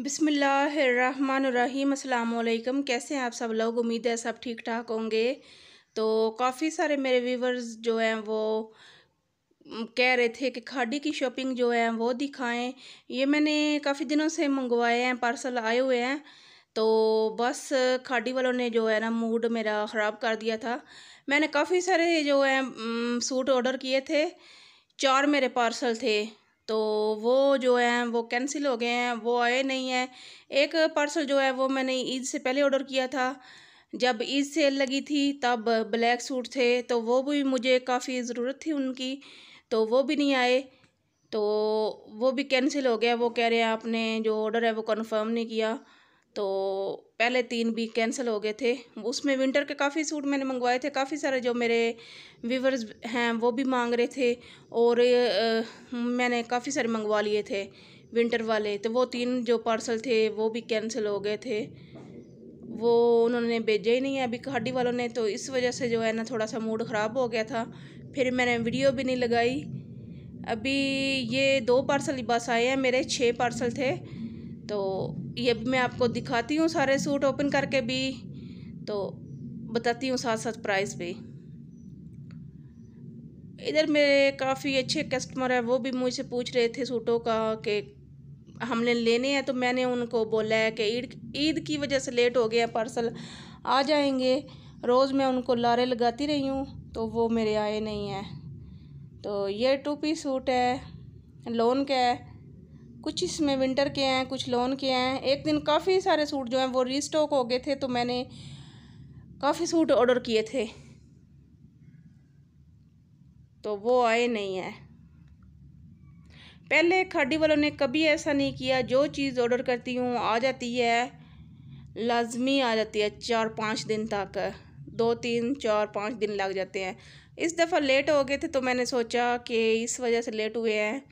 बिसमीम अल्लाम कैसे हैं आप सब लोग उम्मीद है सब ठीक ठाक होंगे तो काफ़ी सारे मेरे व्यूवर्स जो हैं वो कह रहे थे कि खाड़ी की शॉपिंग जो है वो दिखाएं ये मैंने काफ़ी दिनों से मंगवाए हैं पार्सल आए हुए हैं तो बस खाड़ी वालों ने जो है ना मूड मेरा ख़राब कर दिया था मैंने काफ़ी सारे जो है सूट ऑर्डर किए थे चार मेरे पार्सल थे तो वो जो है वो कैंसिल हो गए हैं वो आए नहीं हैं एक पार्सल जो है वो मैंने ईद से पहले ऑर्डर किया था जब ईद सेल लगी थी तब ब्लैक सूट थे तो वो भी मुझे काफ़ी ज़रूरत थी उनकी तो वो भी नहीं आए तो वो भी कैंसिल हो गया वो कह रहे हैं आपने जो ऑर्डर है वो कन्फर्म नहीं किया तो पहले तीन भी कैंसिल हो गए थे उसमें विंटर के काफ़ी सूट मैंने मंगवाए थे काफ़ी सारे जो मेरे व्यूवर्स हैं वो भी मांग रहे थे और आ, मैंने काफ़ी सारे मंगवा लिए थे विंटर वाले तो वो तीन जो पार्सल थे वो भी कैंसिल हो गए थे वो उन्होंने भेजा ही नहीं है अभी खाडी वालों ने तो इस वजह से जो है ना थोड़ा सा मूड ख़राब हो गया था फिर मैंने वीडियो भी नहीं लगाई अभी ये दो पार्सल बस आए हैं मेरे छः पार्सल थे तो ये मैं आपको दिखाती हूँ सारे सूट ओपन करके भी तो बताती हूँ साथ साथ प्राइस भी इधर मेरे काफ़ी अच्छे कस्टमर हैं वो भी मुझसे पूछ रहे थे सूटों का कि हमने लेने हैं तो मैंने उनको बोला है कि ईद ईद की वजह से लेट हो गया पार्सल आ जाएंगे रोज़ मैं उनको लारे लगाती रही हूँ तो वो मेरे आए नहीं हैं तो ये टू पी सूट है लोन का है कुछ इसमें विंटर के हैं कुछ लॉन के हैं एक दिन काफ़ी सारे सूट जो हैं वो रीस्टॉक हो गए थे तो मैंने काफ़ी सूट ऑर्डर किए थे तो वो आए नहीं हैं पहले खाडी वालों ने कभी ऐसा नहीं किया जो चीज़ ऑर्डर करती हूँ आ जाती है लाजमी आ जाती है चार पाँच दिन तक दो तीन चार पाँच दिन लग जाते हैं इस दफ़ा लेट हो गए थे तो मैंने सोचा कि इस वजह से लेट हुए हैं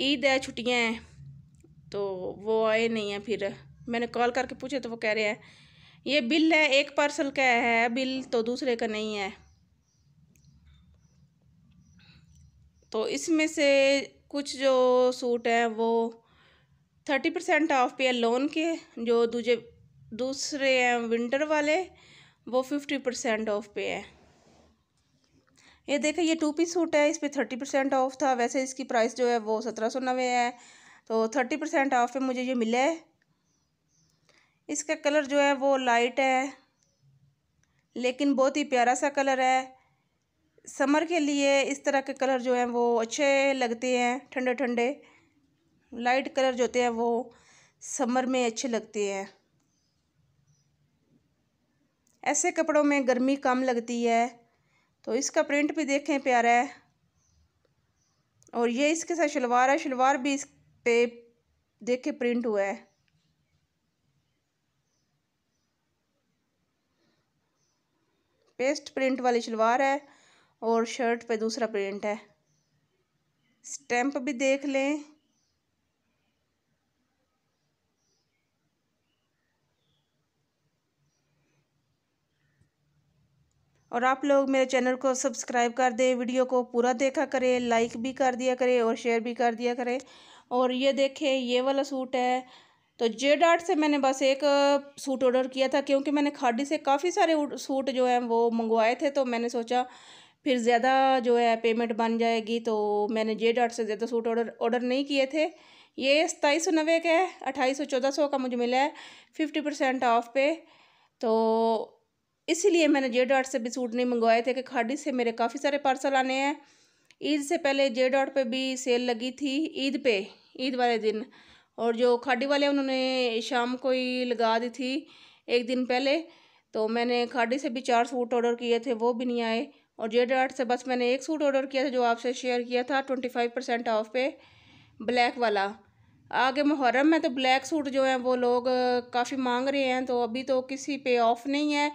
ईद है छुट्टियाँ हैं तो वो आए नहीं हैं फिर मैंने कॉल करके पूछे तो वो कह रहे हैं ये बिल है एक पार्सल का है बिल तो दूसरे का नहीं है तो इसमें से कुछ जो सूट हैं वो थर्टी परसेंट ऑफ पे लोन के जो दूजे दूसरे हैं विंटर वाले वो फिफ्टी परसेंट ऑफ पे हैं ये देखें ये टू पीस सूट है इस पर थर्टी परसेंट ऑफ था वैसे इसकी प्राइस जो है वो सत्रह सौ नबे है तो थर्टी परसेंट ऑफ पे मुझे ये मिला है इसका कलर जो है वो लाइट है लेकिन बहुत ही प्यारा सा कलर है समर के लिए इस तरह के कलर जो हैं वो अच्छे लगते हैं ठंडे ठंडे लाइट कलर जो होते हैं वो समर में अच्छे लगते हैं ऐसे कपड़ों में गर्मी कम लगती है तो इसका प्रिंट भी देखें प्यारा है और ये इसके साथ शलवार है शलवार भी इस पे देखे प्रिंट हुआ है पेस्ट प्रिंट वाली शलवार है और शर्ट पे दूसरा प्रिंट है स्टैंप भी देख लें और आप लोग मेरे चैनल को सब्सक्राइब कर दें वीडियो को पूरा देखा करें लाइक भी कर दिया करें और शेयर भी कर दिया करें और ये देखें ये वाला सूट है तो जे डाट से मैंने बस एक सूट ऑर्डर किया था क्योंकि मैंने खाडी से काफ़ी सारे सूट जो हैं वो मंगवाए थे तो मैंने सोचा फिर ज़्यादा जो है पेमेंट बन जाएगी तो मैंने जे डाट से ज़्यादा सूट ऑर्डर ऑर्डर नहीं किए थे ये सताईस सौ नब्बे का है अट्ठाईस सौ चौदह सौ का मुझे मिला है फिफ्टी परसेंट ऑफ पे तो इसीलिए मैंने जे डॉट से भी सूट नहीं मंगवाए थे कि खाड़ी से मेरे काफ़ी सारे पार्सल आने हैं ईद से पहले जे डॉट पर भी सेल लगी थी ईद पे ईद वाले दिन और जो खाड़ी वाले उन्होंने शाम को ही लगा दी थी एक दिन पहले तो मैंने खाड़ी से भी चार सूट ऑर्डर किए थे वो भी नहीं आए और जे डॉट से बस मैंने एक सूट ऑर्डर किया था जो आपसे शेयर किया था ट्वेंटी फाइव परसेंट ऑफ पे ब्लैक वाला आगे मुहर्रम में तो ब्लैक सूट जो है वो लोग काफ़ी मांग रहे हैं तो अभी तो किसी पे ऑफ नहीं है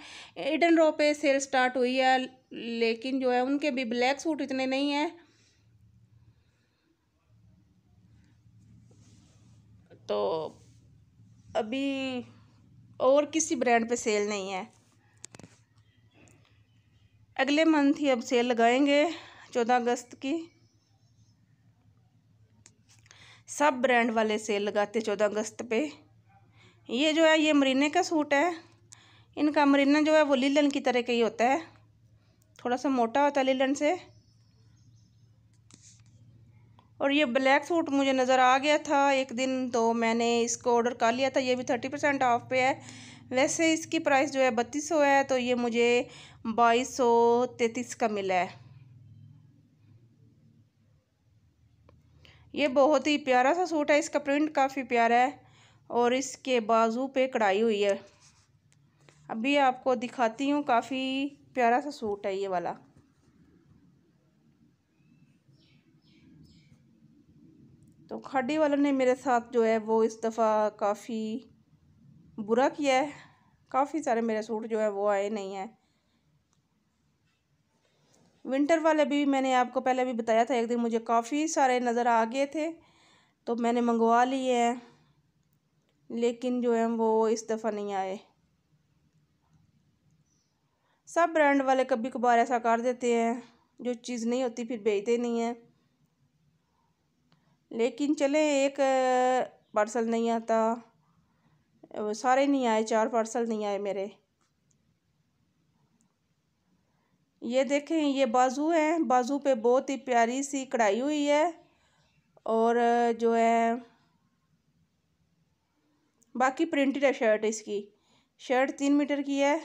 एडन रो पे सेल स्टार्ट हुई है लेकिन जो है उनके भी ब्लैक सूट इतने नहीं हैं तो अभी और किसी ब्रांड पे सेल नहीं है अगले मंथ ही अब सेल लगाएंगे चौदह अगस्त की सब ब्रांड वाले सेल लगाते चौदह अगस्त पे ये जो है ये मरीने का सूट है इनका मरीना जो है वो लीलन की तरह का ही होता है थोड़ा सा मोटा होता है लीलन से और ये ब्लैक सूट मुझे नज़र आ गया था एक दिन तो मैंने इसको ऑर्डर कर लिया था ये भी थर्टी परसेंट ऑफ पे है वैसे इसकी प्राइस जो है बत्तीस सौ है तो ये मुझे बाईस सौ तैंतीस का मिला है ये बहुत ही प्यारा सा सूट है इसका प्रिंट काफ़ी प्यारा है और इसके बाजू पे कढ़ाई हुई है अभी आपको दिखाती हूँ काफ़ी प्यारा सा सूट है ये वाला तो खाडी वालों ने मेरे साथ जो है वो इस दफ़ा काफ़ी बुरा किया है काफ़ी सारे मेरे सूट जो है वो आए नहीं हैं विंटर वाले भी मैंने आपको पहले भी बताया था एक दिन मुझे काफ़ी सारे नज़र आ गए थे तो मैंने मंगवा लिए हैं लेकिन जो है वो इस दफ़ा नहीं आए सब ब्रांड वाले कभी कभार ऐसा कर देते हैं जो चीज़ नहीं होती फिर भेजते नहीं हैं लेकिन चले एक पार्सल नहीं आता सारे नहीं आए चार पार्सल नहीं आए मेरे ये देखें ये बाजू है बाजू पे बहुत ही प्यारी सी कढ़ाई हुई है और जो है बाकी प्रिंटेड है शर्ट इसकी शर्ट तीन मीटर की है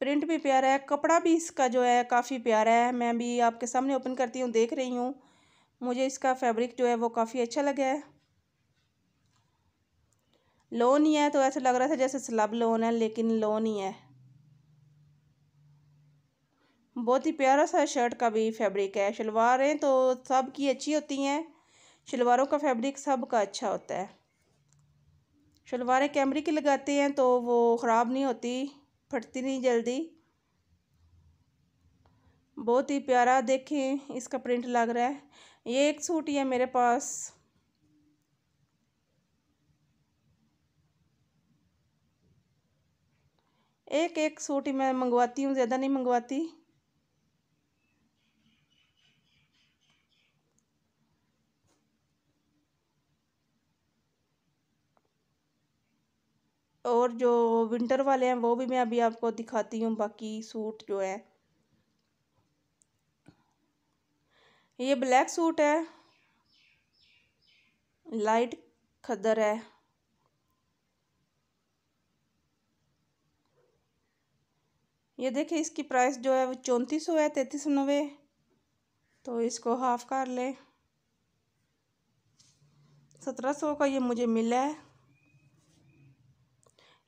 प्रिंट भी प्यारा है कपड़ा भी इसका जो है काफ़ी प्यारा है मैं भी आपके सामने ओपन करती हूँ देख रही हूँ मुझे इसका फैब्रिक जो है वो काफ़ी अच्छा लगा है लोन ही है तो ऐसा लग रहा था जैसे स्लब लोन है लेकिन लोन ही है बहुत ही प्यारा सा शर्ट का भी फैब्रिक है शलवारें तो सब की अच्छी होती हैं शलवारों का फैब्रिक सब का अच्छा होता है शलवारें कैमरे की लगाते हैं तो वो ख़राब नहीं होती फटती नहीं जल्दी बहुत ही प्यारा देखें इसका प्रिंट लग रहा है ये एक सूट ही है मेरे पास एक एक सूट ही मैं मंगवाती हूँ ज़्यादा नहीं मंगवाती और जो विंटर वाले हैं वो भी मैं अभी आपको दिखाती हूँ बाकी सूट जो है ये ब्लैक सूट है लाइट खदर है ये देखिए इसकी प्राइस जो है वो चौंतीस सौ है तैतीस नवे तो इसको हाफ कर लें सत्रह सौ का ये मुझे मिला है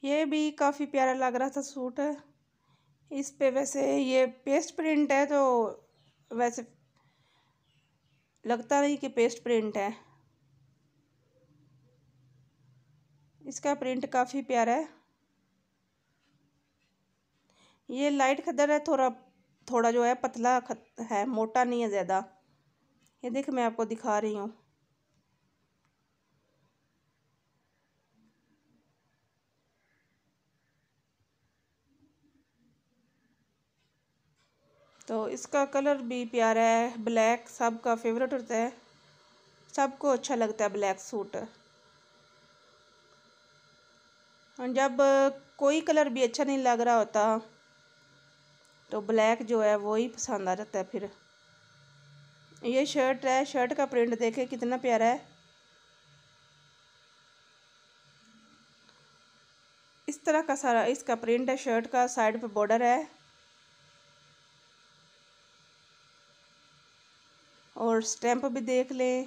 ये भी काफ़ी प्यारा लग रहा था सूट इस पे वैसे ये पेस्ट प्रिंट है तो वैसे लगता नहीं कि पेस्ट प्रिंट है इसका प्रिंट काफ़ी प्यारा है ये लाइट खदर है थोड़ा थोड़ा जो है पतला है मोटा नहीं है ज़्यादा ये देख मैं आपको दिखा रही हूँ तो इसका कलर भी प्यारा है ब्लैक सबका फेवरेट होता है सबको अच्छा लगता है ब्लैक सूट जब कोई कलर भी अच्छा नहीं लग रहा होता तो ब्लैक जो है वो ही पसंद आ जाता है फिर ये शर्ट है शर्ट का प्रिंट देखे कितना प्यारा है इस तरह का सारा इसका प्रिंट है शर्ट का साइड पे बॉर्डर है और स्टैम्प भी देख लें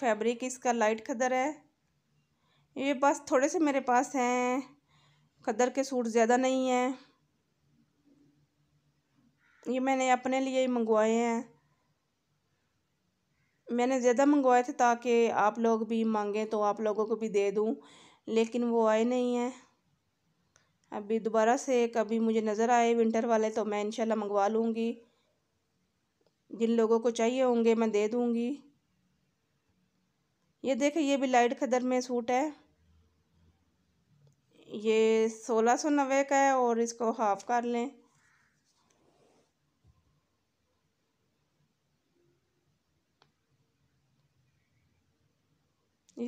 फैब्रिक इसका लाइट खदर है ये बस थोड़े से मेरे पास हैं खदर के सूट ज़्यादा नहीं हैं ये मैंने अपने लिए ही मंगवाए हैं मैंने ज़्यादा मंगवाए थे ताकि आप लोग भी मांगें तो आप लोगों को भी दे दूं लेकिन वो आए नहीं हैं अभी दोबारा से कभी मुझे नज़र आए विंटर वाले तो मैं इंशाल्लाह मंगवा लूँगी जिन लोगों को चाहिए होंगे मैं दे दूँगी ये देखें ये भी लाइट खदर में सूट है ये सोलह सौ नब्बे का है और इसको हाफ़ कर लें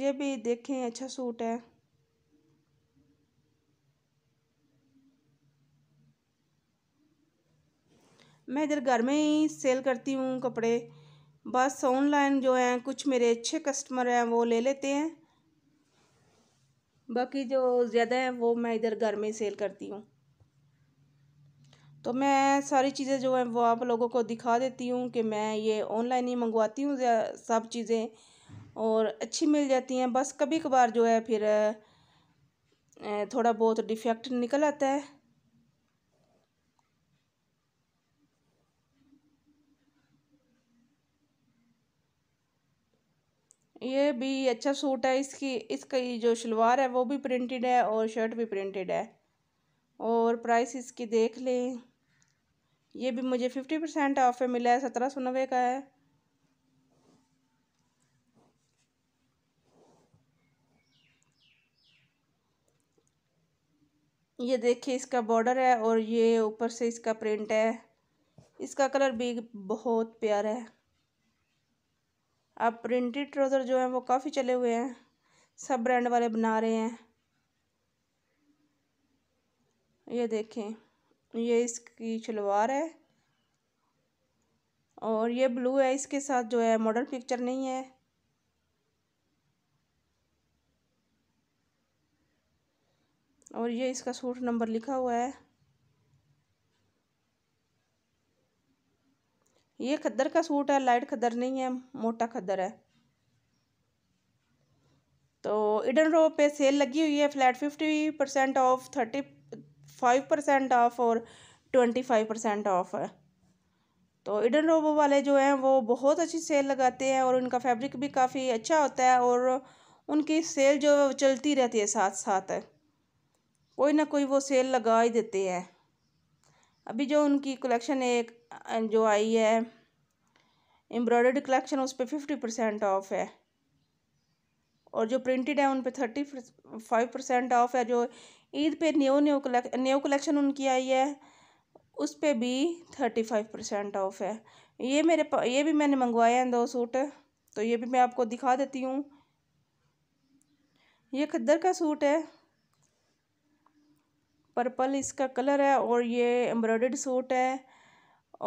ये भी देखें अच्छा सूट है मैं इधर घर में ही सेल करती हूँ कपड़े बस ऑनलाइन जो हैं कुछ मेरे अच्छे कस्टमर हैं वो ले लेते हैं बाकी जो ज़्यादा हैं वो मैं इधर घर में ही सेल करती हूँ तो मैं सारी चीज़ें जो हैं वो आप लोगों को दिखा देती हूँ कि मैं ये ऑनलाइन ही मंगवाती हूँ सब चीज़ें और अच्छी मिल जाती हैं बस कभी कभार जो है फिर थोड़ा बहुत डिफेक्ट निकल आता है ये भी अच्छा सूट है इसकी इसकी जो शलवार है वो भी प्रिंटेड है और शर्ट भी प्रिंटेड है और प्राइस इसकी देख लें ये भी मुझे फिफ्टी परसेंट ऑफ पे मिला है सत्रह सौ नब्बे का है ये देखिए इसका बॉर्डर है और ये ऊपर से इसका प्रिंट है इसका कलर भी बहुत प्यारा है अब प्रिंटेड ट्राउज़र जो हैं वो काफ़ी चले हुए हैं सब ब्रांड वाले बना रहे हैं ये देखें ये इसकी शलवार है और ये ब्लू है इसके साथ जो है मॉडर्न पिक्चर नहीं है और ये इसका सूट नंबर लिखा हुआ है ये खद्दर का सूट है लाइट खद्दर नहीं है मोटा खद्दर है तो इडन रो पे सेल लगी हुई है flat fifty percent off thirty five percent off और ट्वेंटी फाइव परसेंट ऑफ है तो इडन रोबो वाले जो हैं वो बहुत अच्छी सेल लगाते हैं और उनका फैब्रिक भी काफ़ी अच्छा होता है और उनकी सेल जो चलती रहती है साथ साथ है कोई ना कोई वो सेल लगा ही देते हैं अभी जो उनकी कलेक्शन एक जो आई है एम्ब्रॉयडर्ड कलेक्शन उस पर फिफ्टी परसेंट ऑफ है और जो प्रिंटेड है उन पर थर्टी फाइव परसेंट ऑफ है जो ईद पे न्यू न्यू कलेक् न्यू कलेक्शन उनकी आई है उस पर भी थर्टी फाइव परसेंट ऑफ है ये मेरे ये भी मैंने मंगवाए हैं दो सूट तो ये भी मैं आपको दिखा देती हूँ ये खद्दर का सूट है पर्पल इसका कलर है और ये एम्ब्रॉयडर्ड सूट है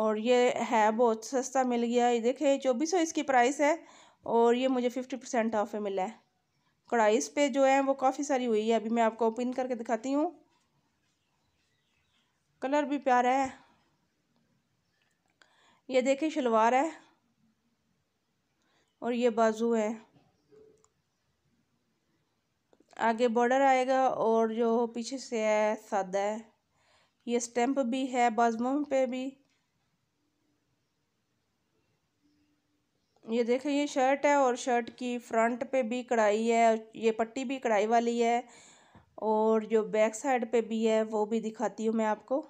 और ये है बहुत सस्ता मिल गया ये देखें चौबीस सौ इसकी प्राइस है और ये मुझे फिफ्टी परसेंट ऑफ में मिला है कढ़ाई इस पर जो है वो काफ़ी सारी हुई है अभी मैं आपको ओपन करके दिखाती हूँ कलर भी प्यारा है ये देखें शलवार है और ये बाजू है आगे बॉर्डर आएगा और जो पीछे से है सादा है ये स्टैंप भी है बाजमों पे भी ये देखें ये शर्ट है और शर्ट की फ्रंट पे भी कढ़ाई है ये पट्टी भी कढ़ाई वाली है और जो बैक साइड पे भी है वो भी दिखाती हूँ मैं आपको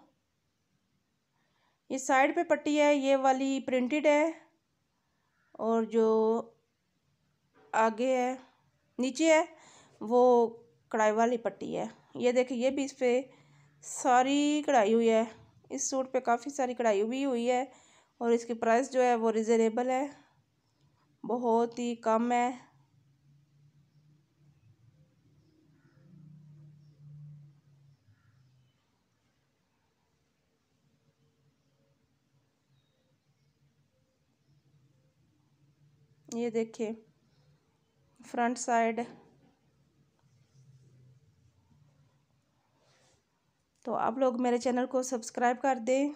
ये साइड पे पट्टी है ये वाली प्रिंटेड है और जो आगे है नीचे है वो कढ़ाई वाली पट्टी है ये देखिए ये भी इस पर सारी कढ़ाई हुई है इस सूट पे काफ़ी सारी कढ़ाई भी हुई है और इसकी प्राइस जो है वो रिजनेबल है बहुत ही कम है ये देखिए फ्रंट साइड तो आप लोग मेरे चैनल को सब्सक्राइब कर दें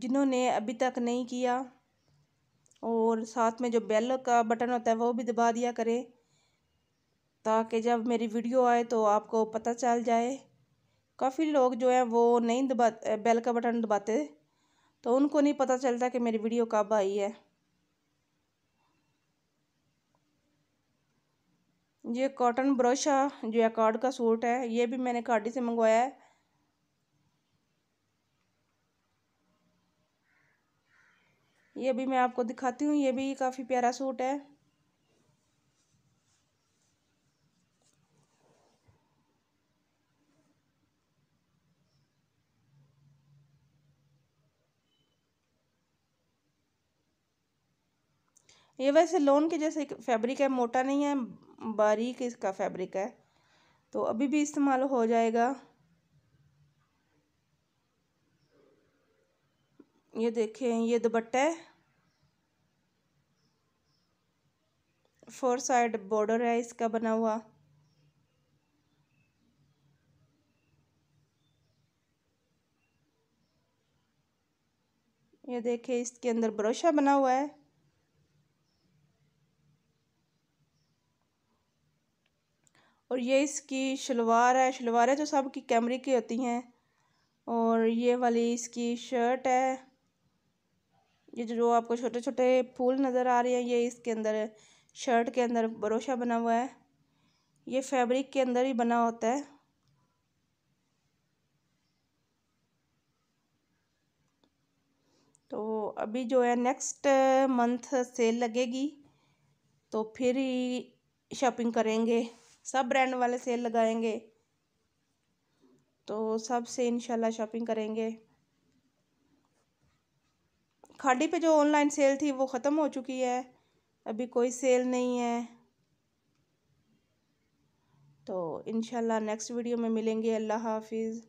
जिन्होंने अभी तक नहीं किया और साथ में जो बेल का बटन होता है वो भी दबा दिया करें ताकि जब मेरी वीडियो आए तो आपको पता चल जाए काफ़ी लोग जो हैं वो नहीं दबा बेल का बटन दबाते तो उनको नहीं पता चलता कि मेरी वीडियो कब आई है ये कॉटन ब्रश जो है कार्ड का सूट है ये भी मैंने कार्डी से मंगवाया है ये भी मैं आपको दिखाती हूँ ये भी काफ़ी प्यारा सूट है ये वैसे लोन के जैसे फैब्रिक है मोटा नहीं है बारीक इसका फैब्रिक है तो अभी भी इस्तेमाल हो जाएगा ये देखें ये दुपट्टा है फोर साइड बॉर्डर है इसका बना हुआ ये देखिए इसके अंदर ब्रोशा बना हुआ है और ये इसकी शलवार है है जो तो सब की कैमरे की होती हैं और ये वाली इसकी शर्ट है ये जो आपको छोटे छोटे फूल नज़र आ रहे हैं ये इसके अंदर शर्ट के अंदर बरोशा बना हुआ है ये फैब्रिक के अंदर ही बना होता है तो अभी जो है नेक्स्ट मंथ सेल लगेगी तो फिर ही शॉपिंग करेंगे सब ब्रांड वाले सेल लगाएंगे तो सब से इनशाला शॉपिंग करेंगे खाड़ी पे जो ऑनलाइन सेल थी वो ख़त्म हो चुकी है अभी कोई सेल नहीं है तो इनशाला नेक्स्ट वीडियो में मिलेंगे अल्लाह हाफिज़